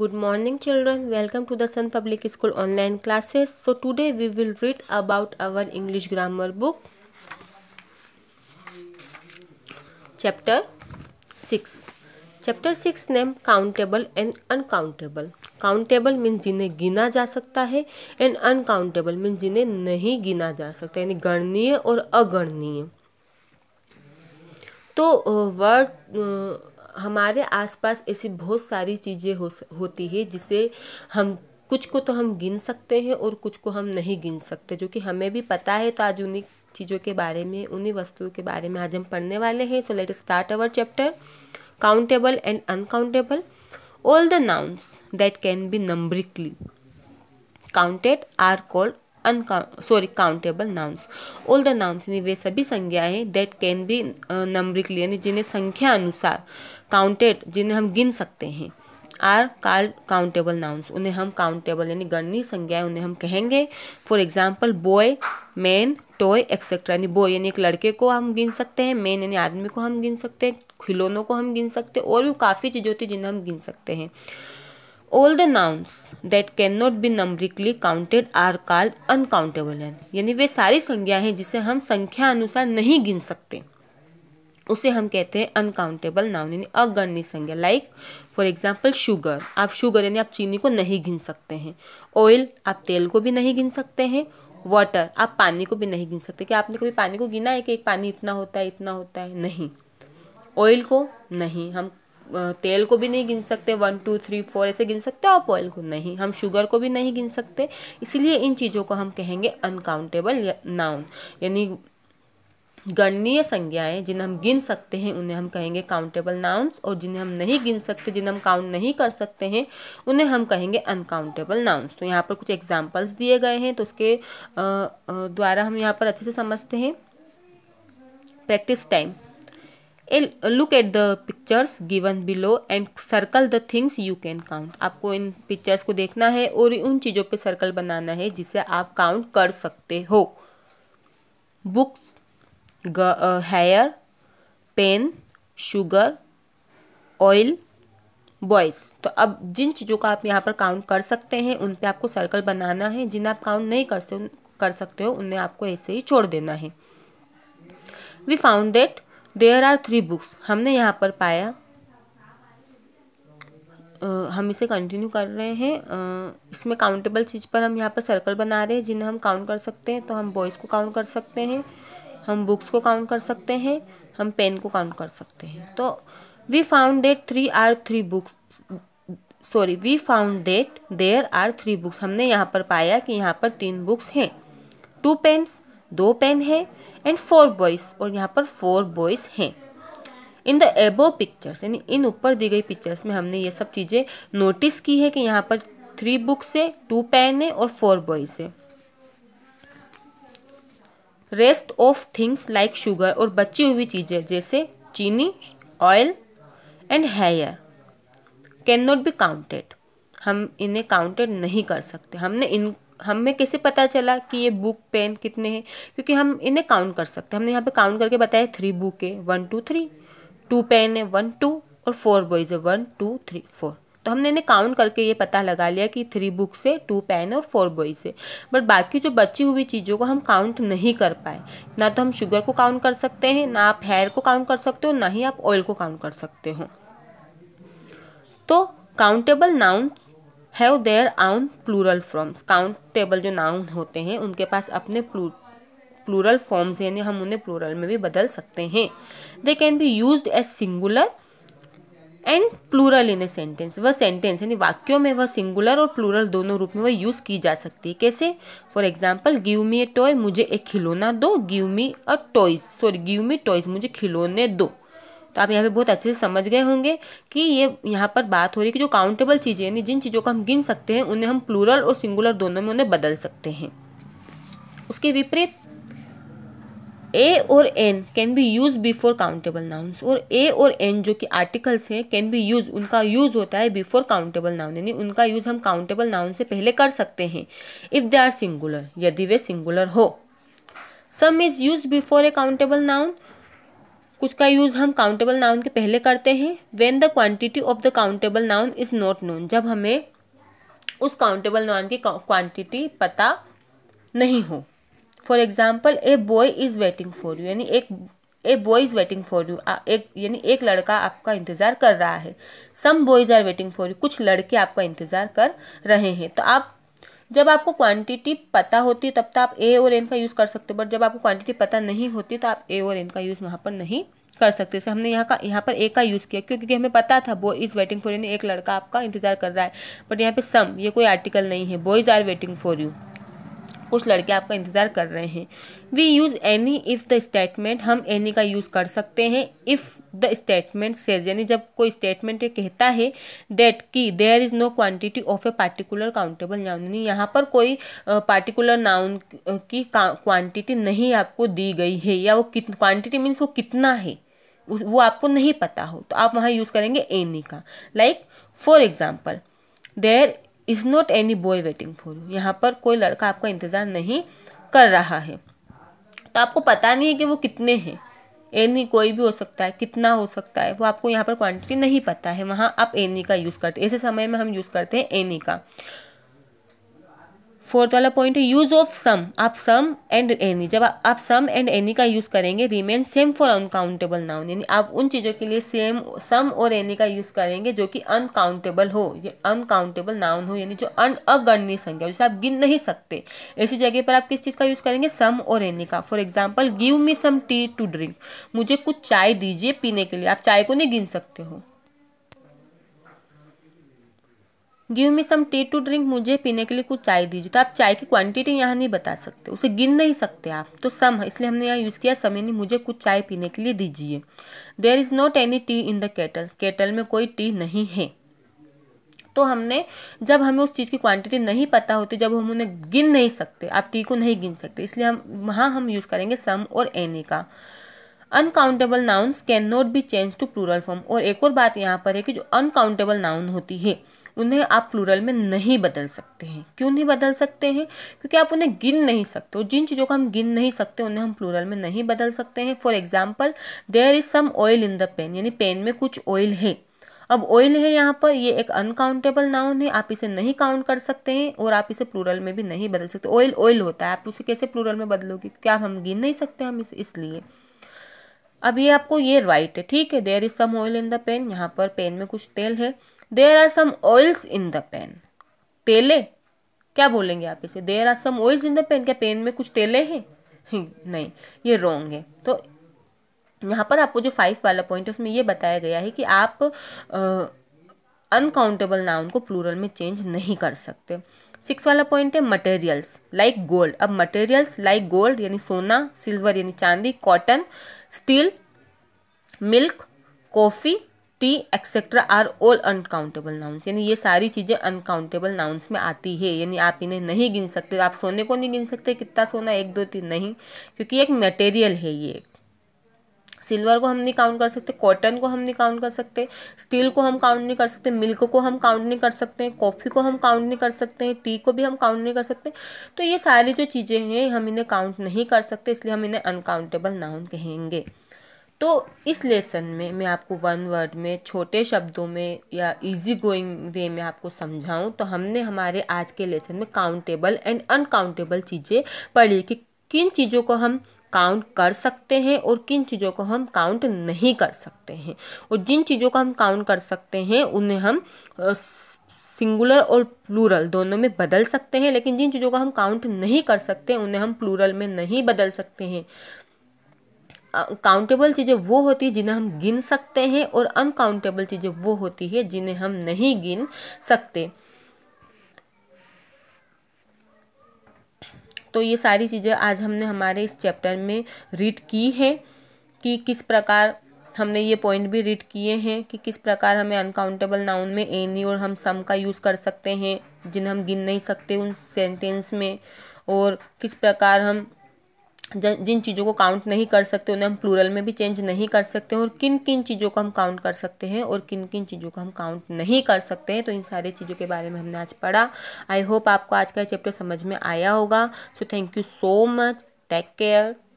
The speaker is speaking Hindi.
good morning children welcome to the Sun public school online classes so today we will read about our English grammar book chapter six chapter six name countable and uncountable countable mean जिन्हें गिना जा सकता है एंड अनकाउंटेबल मीन जिन्हें नहीं गिना जा सकता यानी गणनीय और अगणनीय तो वर्ड हमारे आसपास ऐसी बहुत सारी चीज़ें हो होती है जिसे हम कुछ को तो हम गिन सकते हैं और कुछ को हम नहीं गिन सकते जो कि हमें भी पता है तो आज उन्हीं चीज़ों के बारे में उन्हीं वस्तुओं के बारे में आज हम पढ़ने वाले हैं so let start our chapter countable and uncountable all the nouns that can be numerically counted are called sorry countable nouns all the nouns यानी वे सभी संज्ञाएं दैट कैन बी नंबरिक यानी जिन्हें संख्या अनुसार काउंटेड जिन्हें हम गिन सकते हैं आर कार्ड काउंटेबल नाउन्स उन्हें हम काउंटेबल यानी गणनीय संज्ञाएं उन्हें हम कहेंगे for example boy man toy etcetera यानी बॉय यानी एक लड़के को हम गिन सकते हैं मैन यानी आदमी को हम गिन सकते हैं खिलौनों को हम गिन सकते हैं और भी काफ़ी चीज़ें होती हैं जिन्हें हम गिन सकते हैं the the nouns can not be numerically are are uncountable uncountable यानी वे सारी संज्ञा हैं जिसे हम संख्या अनुसार नहीं गिन सकते उसे हम कहते हैं अनकाउंटेबल नाउन यानी अगणनीय संज्ञा लाइक फॉर एग्जाम्पल शुगर आप शुगर यानी आप चीनी को नहीं गिन सकते हैं ऑयल आप तेल को भी नहीं गिन सकते हैं वाटर आप पानी को भी नहीं गिन सकते क्या आपने कभी पानी को गिना है कि एक पानी इतना होता है इतना होता है नहीं ऑयल को नहीं हम तेल को भी नहीं गिन सकते वन टू थ्री फोर ऐसे गिन सकते हो आप ऑयल को नहीं हम शुगर को भी नहीं गिन सकते इसलिए इन चीज़ों को हम कहेंगे अनकाउंटेबल नाउन यानी गणनीय संज्ञाएं जिन्हें हम गिन सकते हैं उन्हें हम कहेंगे काउंटेबल नाउन्स और जिन्हें हम नहीं गिन सकते जिन्हें हम काउंट नहीं कर सकते हैं उन्हें हम कहेंगे अनकाउंटेबल नाउन्स तो यहाँ पर कुछ एग्जाम्पल्स दिए गए हैं तो उसके द्वारा हम यहाँ पर अच्छे से समझते हैं practice time a look at the picture pictures given below and circle the things you can count आपको इन पिक्चर्स को देखना है और उन चीज़ों पे सर्कल बनाना है जिसे आप काउंट कर सकते हो book hair pen sugar oil boys तो अब जिन चीज़ों का आप यहाँ पर काउंट कर सकते हैं उन पे आपको सर्कल बनाना है जिन्हें आप काउंट नहीं कर कर सकते हो उन्हें आपको ऐसे ही छोड़ देना है we found that there are three books हमने यहाँ पर पाया हम इसे कंटिन्यू कर रहे हैं इसमें काउंटेबल चीज़ पर हम यहाँ पर सर्कल बना रहे हैं जिन्हें हम काउंट कर सकते हैं तो हम बॉयज़ को काउंट कर सकते हैं हम बुक्स को काउंट कर सकते हैं हम पेन को काउंट कर सकते हैं तो we found that three are three books sorry we found that there are three books हमने यहाँ पर पाया कि यहाँ पर तीन बुक्स हैं टू पेन्स दो पेन है एंड फोर बॉयज़ और यहाँ पर फोर बॉयज़ हैं इन द एबो पिक्चर्स यानी इन ऊपर दी गई पिक्चर्स में हमने ये सब चीज़ें नोटिस की है कि यहाँ पर थ्री बुक्स है टू पेन है और फोर बॉयज़ है rest of things like sugar और बची हुई चीज़ें जैसे चीनी oil and hair can not be counted हम इन्हें काउंटेड नहीं कर सकते हमने इन हमें कैसे पता चला कि ये बुक पेन कितने हैं क्योंकि हम इन्हें काउंट कर सकते हैं हमने यहाँ पे काउंट करके बताया थ्री बुक है one two three two pen है वन टू और फोर बॉयज़ है वन टू थ्री फोर तो हमने इन्हें काउंट करके ये पता लगा लिया कि थ्री बुक्स है टू पेन और फोर बॉयज़ है बट बाकी जो बची हुई चीज़ों को हम काउंट नहीं कर पाए ना तो हम शुगर को काउंट कर सकते हैं ना आप हेयर को काउंट कर सकते हो ना ही आप ऑयल को काउंट कर सकते हो तो countable noun have their own plural forms countable जो नाउन होते हैं उनके पास अपने प्लूरल फॉर्म्स यानी हम उन्हें प्लूरल में भी बदल सकते हैं they can be use as singular and plural in a sentence वह सेंटेंस यानी वाक्यों में वह सिंगुलर और प्लूरल दोनों रूप में वह यूज़ की जा सकती है कैसे for example give me a toy मुझे एक खिलौना दो give me a toys sorry give me toys मुझे खिलौने दो तो आप यहाँ पे बहुत अच्छे से समझ गए होंगे कि ये यहाँ पर बात हो रही है कि जो काउंटेबल चीज़ें यानी जिन चीज़ों को हम गिन सकते हैं उन्हें हम प्लूरल और सिंगुलर दोनों में उन्हें बदल सकते हैं उसके विपरीत ए और an can be use before countable nouns और ए और एन जो कि आर्टिकल्स हैं कैन बी यूज उनका यूज होता है बिफोर काउंटेबल नाउन यानी उनका यूज हम काउंटेबल नाउन से पहले कर सकते हैं इफ दे आर सिंगुलर यदि वे सिंगुलर हो some is use before a countable noun कुछ का यूज़ हम काउंटेबल नाउन के पहले करते हैं when the quantity of the countable noun is not known जब हमें उस काउंटेबल नाउन की क्वांटिटी पता नहीं हो for example a boy is waiting for you यानी एक a boy is waiting for you एक यानी एक लड़का आपका इंतज़ार कर रहा है some boys are waiting for you कुछ लड़के आपका इंतज़ार कर रहे हैं तो आप जब आपको क्वांटिटी पता होती है तब तो आप ए और एन का यूज़ कर सकते हो बट जब आपको क्वांटिटी पता नहीं होती तो आप ए और एन का यूज़ वहाँ पर नहीं कर सकते जैसे हमने यहाँ का यहाँ पर ए का यूज़ किया क्यों क्योंकि हमें पता था boy is waiting for you एक लड़का आपका इंतजार कर रहा है बट यहाँ पे सम ये कोई आर्टिकल नहीं है boys are waiting for you कुछ लड़के आपका इंतज़ार कर रहे हैं we use any if the statement हम एनी का यूज़ कर सकते हैं इफ़ द स्टेटमेंट सेज यानी जब कोई स्टेटमेंट कहता है दैट कि there is no quantity of a particular countable noun यानी यहाँ पर कोई पार्टिकुलर नाउन की क्वान्टिटी नहीं आपको दी गई है या वो कित क्वान्टिटी मीन्स वो कितना है वो आपको नहीं पता हो तो आप वहाँ यूज़ करेंगे एनी का like for example there is not any boy waiting for you यहाँ पर कोई लड़का आपका इंतज़ार नहीं कर रहा है तो आपको पता नहीं है कि वो कितने हैं एनी कोई भी हो सकता है कितना हो सकता है वो आपको यहाँ पर क्वांटिटी नहीं पता है वहाँ आप एनी का यूज़ करते ऐसे समय में हम यूज़ करते हैं एनी का फोर्थ वाला पॉइंट है यूज ऑफ सम आप सम एंड एनी जब आ, आप सम एंड एनी का यूज़ करेंगे remain same for uncountable noun यानी आप उन चीज़ों के लिए सेम सम और एनी का यूज़ करेंगे जो कि अनकाउंटेबल हो ये अनकाउंटेबल नाउन हो यानी जो अन अगणनीय संख्या जिसे आप गिन नहीं सकते ऐसी जगह पर आप किस चीज़ का यूज़ करेंगे सम और एनी का for example give me some tea to drink मुझे कुछ चाय दीजिए पीने के लिए आप चाय को नहीं गिन सकते हो give me some tea to drink मुझे पीने के लिए कुछ चाय दीजिए तो आप चाय की क्वांटिटी यहाँ नहीं बता सकते उसे गिन नहीं सकते आप तो सम है इसलिए हमने यहाँ यूज़ किया समय नहीं मुझे कुछ चाय पीने के लिए दीजिए there is not any tea in the kettle kettle में कोई टी नहीं है तो हमने जब हमें उस चीज़ की क्वांटिटी नहीं पता होती जब हम उन्हें गिन नहीं सकते आप टी को नहीं गिन सकते इसलिए हम वहाँ हम यूज़ करेंगे सम और एनी का uncountable nouns can not be change to plural form और एक और बात यहाँ पर है कि जो अनकाउंटेबल नाउन होती है उन्हें आप प्लूरल में नहीं बदल सकते हैं क्यों नहीं बदल सकते हैं क्योंकि आप उन्हें गिन नहीं सकते और जिन चीज़ों को हम गिन नहीं सकते उन्हें हम प्लूरल में नहीं बदल सकते हैं for example there is some oil in the pan यानी पेन में कुछ ऑयल है अब ऑयल है यहाँ पर ये एक अनकाउंटेबल नाउन है आप इसे नहीं काउंट कर सकते हैं और आप इसे प्लूरल में भी नहीं बदल सकते ऑयल ऑयल होता है आप उसे कैसे प्लूरल में बदलोगे क्या हम गिन नहीं सकते हम इस इसलिए अब ये आपको ये राइट है ठीक है there is some oil in the pan यहाँ पर पेन में कुछ तेल है there are some oils in the pan तेले क्या बोलेंगे आप इसे there are some oils in the pan क्या पेन में कुछ तेले हैं नहीं ये रॉन्ग है तो यहाँ पर आपको जो फाइव वाला पॉइंट है उसमें ये बताया गया है कि आप अनकाउंटेबल नाउन को प्लूरल में चेंज नहीं कर सकते सिक्स वाला पॉइंट है मटेरियल्स लाइक गोल्ड अब मटेरियल्स लाइक गोल्ड यानी सोना सिल्वर यानी चांदी cotton steel milk coffee tea etcetera are all uncountable nouns यानी ये सारी चीज़ें अनकाउंटेबल नाउन्स में आती है यानी आप इन्हें नहीं गिन सकते आप सोने को नहीं गिन सकते कितना सोना एक दो तीन नहीं क्योंकि एक मटेरियल है ये सिल्वर को हम नहीं काउंट कर सकते कॉटन को हम नहीं काउंट कर सकते स्टील को हम काउंट नहीं कर सकते मिल्क को हम काउंट नहीं कर सकते कॉफ़ी को हम काउंट नहीं कर सकते टी को भी हम काउंट नहीं कर सकते तो ये सारी जो चीज़ें हैं हम इन्हें काउंट नहीं कर सकते इसलिए हम इन्हें अनकाउंटेबल नाउन कहेंगे तो इस लेसन में मैं आपको वन वर्ड में छोटे शब्दों में या इजी गोइंग वे में आपको समझाऊं तो हमने हमारे आज के लेसन में काउंटेबल एंड अनकाउंटेबल चीज़ें पढ़ी कि किन चीज़ों को हम काउंट कर सकते हैं और किन चीज़ों को हम काउंट नहीं कर सकते हैं और जिन चीज़ों को हम काउंट कर सकते हैं उन्हें हम सिंगुलर और प्लूरल दोनों में बदल सकते हैं लेकिन जिन चीज़ों को हम काउंट नहीं कर सकते उन्हें हम प्लूरल में नहीं बदल सकते हैं काउंटेबल चीज़ें वो होती है जिन्हें हम गिन सकते हैं और अनकाउंटेबल चीज़ें वो होती है जिन्हें हम नहीं गिन सकते तो ये सारी चीज़ें आज हमने हमारे इस चैप्टर में रीड की है कि किस प्रकार हमने ये पॉइंट भी रीड किए हैं कि किस प्रकार हमें अनकाउंटेबल नाउन में एनी और हम सम का यूज़ कर सकते हैं जिन्हें हम गिन नहीं सकते उन सेंटेंस में और किस प्रकार हम जिन चीज़ों को काउंट नहीं कर सकते उन्हें हम प्लूरल में भी चेंज नहीं कर सकते और किन किन चीज़ों को हम काउंट कर सकते हैं और किन किन चीज़ों को हम काउंट नहीं कर सकते हैं तो इन सारी चीज़ों के बारे में हमने आज पढ़ा आई होप आपको आज का चैप्टर समझ में आया होगा so thank you so much take care